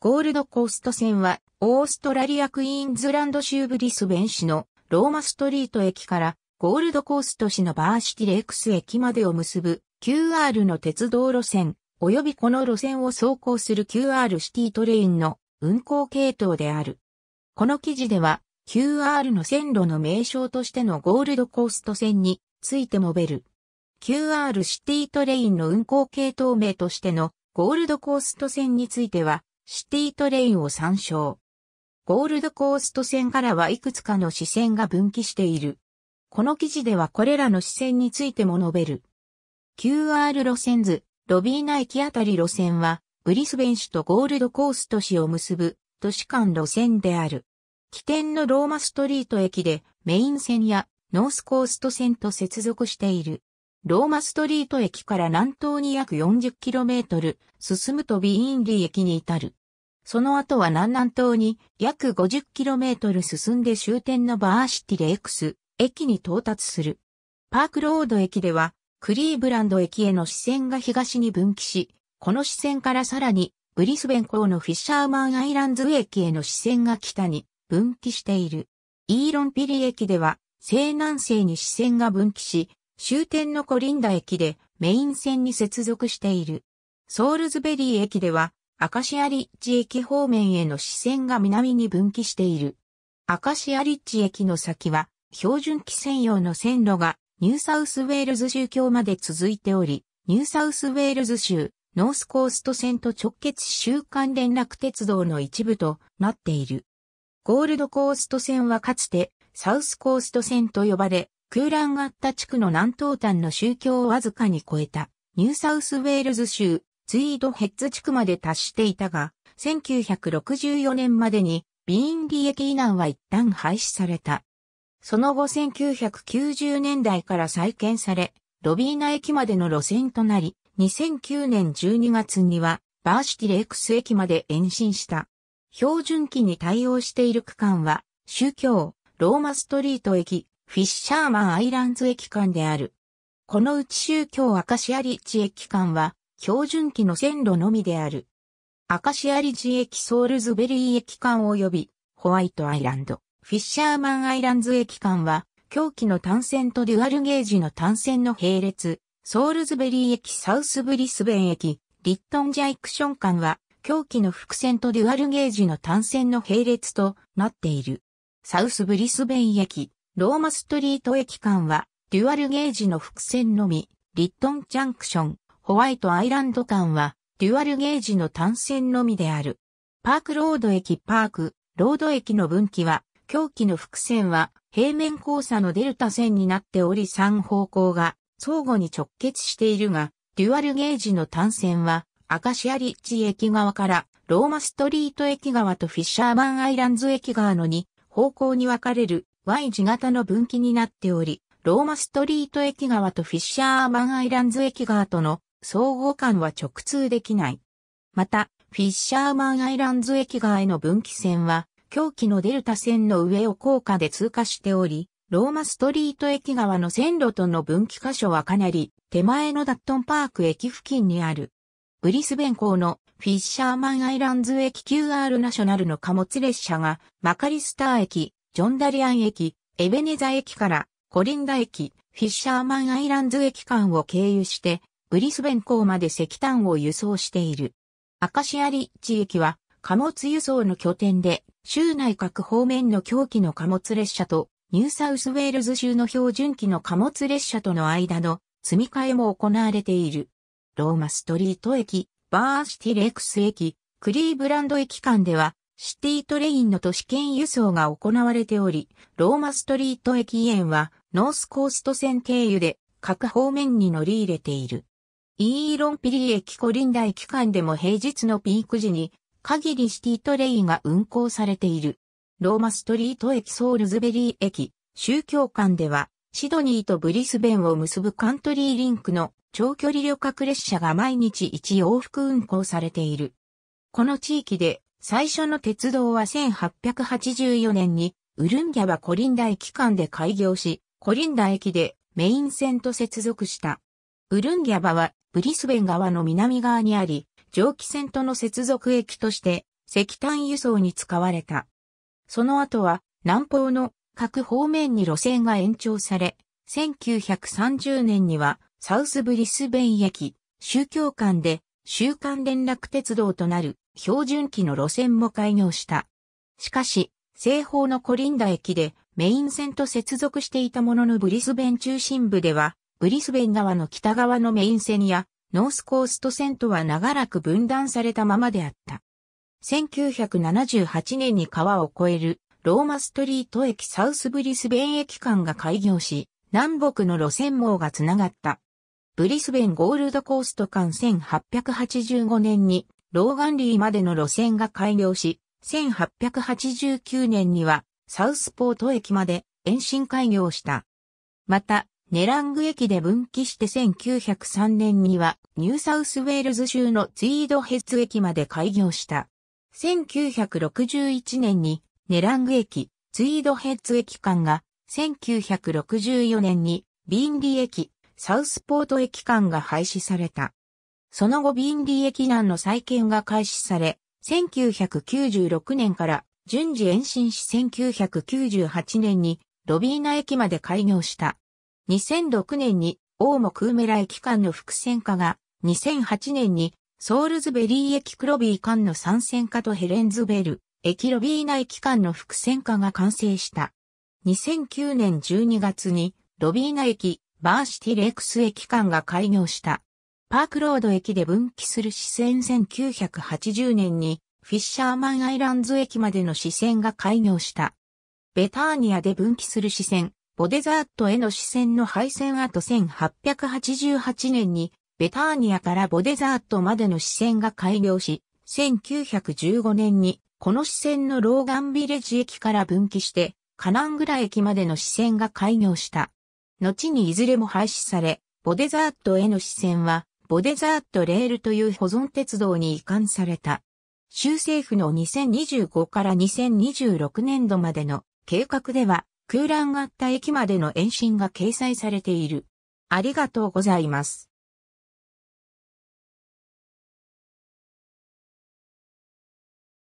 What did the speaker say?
ゴールドコースト線は、オーストラリアクイーンズランド州ブリスベン市のローマストリート駅からゴールドコースト市のバーシティレックス駅までを結ぶ QR の鉄道路線、及びこの路線を走行する QR シティトレインの運行系統である。この記事では QR の線路の名称としてのゴールドコースト線について述べる。QR シティトレインの運行系統名としてのゴールドコースト線についてはシティトレインを参照。ゴールドコースト線からはいくつかの支線が分岐している。この記事ではこれらの支線についても述べる。QR 路線図、ロビーナ駅あたり路線は、ブリスベン市とゴールドコースト市を結ぶ都市間路線である。起点のローマストリート駅でメイン線やノースコースト線と接続している。ローマストリート駅から南東に約 40km 進むとビーンリー駅に至る。その後は南南東に約 50km 進んで終点のバーシティレイクス駅に到達する。パークロード駅ではクリーブランド駅への支線が東に分岐し、この支線からさらにブリスベン港のフィッシャーマンアイランズ駅への支線が北に分岐している。イーロンピリ駅では西南西に支線が分岐し、終点のコリンダ駅でメイン線に接続している。ソールズベリー駅ではアカシアリッジ駅方面への視線が南に分岐している。アカシアリッジ駅の先は、標準機専用の線路がニューサウスウェールズ州境まで続いており、ニューサウスウェールズ州、ノースコースト線と直結週間連絡鉄道の一部となっている。ゴールドコースト線はかつてサウスコースト線と呼ばれ、空欄があった地区の南東端の宗教をわずかに超えたニューサウスウェールズ州ツイードヘッズ地区まで達していたが、1964年までにビーン利益以南は一旦廃止された。その後1990年代から再建され、ロビーナ駅までの路線となり、2009年12月にはバーシティレックス駅まで延伸した。標準期に対応している区間は、宗教、ローマストリート駅、フィッシャーマンアイランズ駅間である。このうち宗教アカシアリッチ駅間は、標準機の線路のみである。アカシアリジ駅ソールズベリー駅間及びホワイトアイランド、フィッシャーマンアイランズ駅間は、狂気の単線とデュアルゲージの単線の並列、ソールズベリー駅サウスブリスベン駅、リットンジャイクション間は、狂気の伏線とデュアルゲージの単線の並列となっている。サウスブリスベン駅、ローマストリート駅間は、デュアルゲージの伏線のみ、リットンジャンクション、ホワイトアイランド間は、デュアルゲージの単線のみである。パークロード駅パーク、ロード駅の分岐は、狂気の伏線は、平面交差のデルタ線になっており3方向が相互に直結しているが、デュアルゲージの単線は、アカシアリッチ駅側からローマストリート駅側とフィッシャーマンアイランズ駅側の2方向に分かれる Y 字型の分岐になっており、ローマストリート駅側とフィッシャーマンアイランズ駅側との相互間は直通できない。また、フィッシャーマンアイランズ駅側への分岐線は、狂気のデルタ線の上を高架で通過しており、ローマストリート駅側の線路との分岐箇所はかなり手前のダットンパーク駅付近にある。ブリスベン港のフィッシャーマンアイランズ駅 QR ナショナルの貨物列車がマカリスター駅、ジョンダリアン駅、エベネザ駅からコリンダ駅、フィッシャーマンアイランズ駅間を経由してブリスベン港まで石炭を輸送している。アカシアリッチ駅は貨物輸送の拠点で、州内各方面の狂気の貨物列車とニューサウスウェールズ州の標準機の貨物列車との間の積み替えも行われている。ローマストリート駅、バーシティレックス駅、クリーブランド駅間では、シティトレインの都市圏輸送が行われており、ローマストリート駅園は、ノースコースト線経由で各方面に乗り入れている。イーロンピリー駅コリン大駅間でも平日のピーク時に限りシティトレインが運行されている。ローマストリート駅ソールズベリー駅、宗教館ではシドニーとブリスベンを結ぶカントリーリンクの長距離旅客列車が毎日1往復運行されている。この地域で最初の鉄道は1884年にウルンギャバコリンダ駅間で開業し、コリンダ駅でメイン線と接続した。ウルンギャバはブリスベン川の南側にあり、蒸気船との接続駅として石炭輸送に使われた。その後は南方の各方面に路線が延長され、1930年にはサウスブリスベン駅、宗教間で週間連絡鉄道となる標準機の路線も開業した。しかし、西方のコリンダ駅でメイン線と接続していたもののブリスベン中心部ではブリスベン川の北側のメイン線やノースコースト線とは長らく分断されたままであった。1978年に川を越えるローマストリート駅サウスブリスベン駅間が開業し、南北の路線網がつながった。ブリスベンゴールドコースト間1885年にローガンリーまでの路線が開業し、1889年にはサウスポート駅まで延伸開業した。また、ネラング駅で分岐して1903年にはニューサウスウェールズ州のツイードヘッズ駅まで開業した。1961年にネラング駅、ツイードヘッズ駅間が、1964年にビンリー駅、サウスポート駅間が廃止された。その後ビンリー駅南の再建が開始され、1996年から順次延伸し1998年にロビーナ駅まで開業した。2006年に大ー梅ラ駅間の伏線化が、2008年にソールズベリー駅クロビー間の参戦化とヘレンズベル、駅ロビー内機関の伏線化が完成した。2009年12月にロビーナ駅、バーシティレックス駅間が開業した。パークロード駅で分岐する支線1980年にフィッシャーマンアイランズ駅までの支線が開業した。ベターニアで分岐する支線ボデザートへの視線の廃線。後1888年に、ベターニアからボデザートまでの視線が開業し、1915年に、この視線のローガンビレッジ駅から分岐して、カナングラ駅までの視線が開業した。後にいずれも廃止され、ボデザートへの視線は、ボデザートレールという保存鉄道に移管された。州政府の2025から2026年度までの計画では、空欄があった駅までの延伸が掲載されている。ありがとうございます。